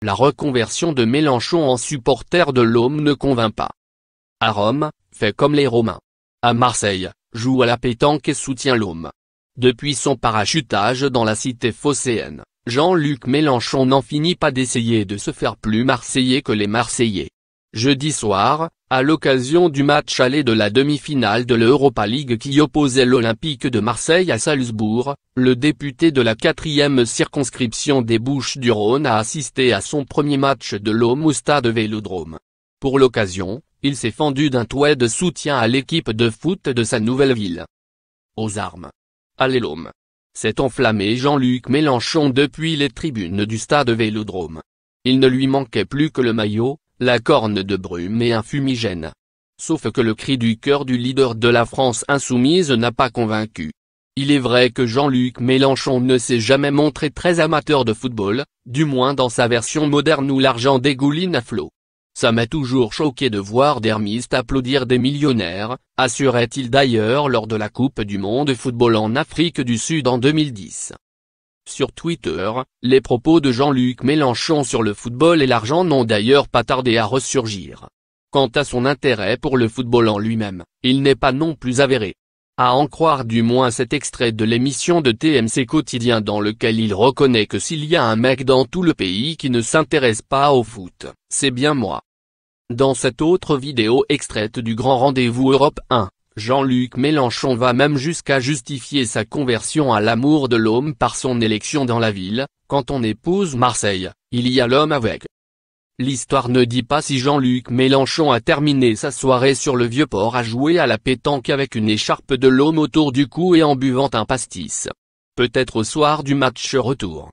La reconversion de Mélenchon en supporter de l'Homme ne convainc pas. À Rome, fait comme les Romains. À Marseille, joue à la pétanque et soutient l'Homme. Depuis son parachutage dans la cité phocéenne, Jean-Luc Mélenchon n'en finit pas d'essayer de se faire plus marseillais que les Marseillais jeudi soir, à l'occasion du match aller de la demi-finale de l'Europa League qui opposait l'Olympique de Marseille à Salzbourg, le député de la quatrième circonscription des Bouches-du-Rhône a assisté à son premier match de l'OM au stade Vélodrome. Pour l'occasion, il s'est fendu d'un toit de soutien à l'équipe de foot de sa nouvelle ville. Aux armes. Allez l'OM. S'est enflammé Jean-Luc Mélenchon depuis les tribunes du stade Vélodrome. Il ne lui manquait plus que le maillot, la corne de brume et un fumigène. Sauf que le cri du cœur du leader de la France insoumise n'a pas convaincu. Il est vrai que Jean-Luc Mélenchon ne s'est jamais montré très amateur de football, du moins dans sa version moderne où l'argent dégouline à flot. Ça m'a toujours choqué de voir des applaudir des millionnaires, assurait-il d'ailleurs lors de la Coupe du Monde Football en Afrique du Sud en 2010. Sur Twitter, les propos de Jean-Luc Mélenchon sur le football et l'argent n'ont d'ailleurs pas tardé à ressurgir. Quant à son intérêt pour le football en lui-même, il n'est pas non plus avéré. À en croire du moins cet extrait de l'émission de TMC Quotidien dans lequel il reconnaît que s'il y a un mec dans tout le pays qui ne s'intéresse pas au foot, c'est bien moi. Dans cette autre vidéo extraite du grand rendez-vous Europe 1, Jean-Luc Mélenchon va même jusqu'à justifier sa conversion à l'amour de l'homme par son élection dans la ville, quand on épouse Marseille, il y a l'homme avec. L'histoire ne dit pas si Jean-Luc Mélenchon a terminé sa soirée sur le vieux port à jouer à la pétanque avec une écharpe de l'homme autour du cou et en buvant un pastis. Peut-être au soir du match retour.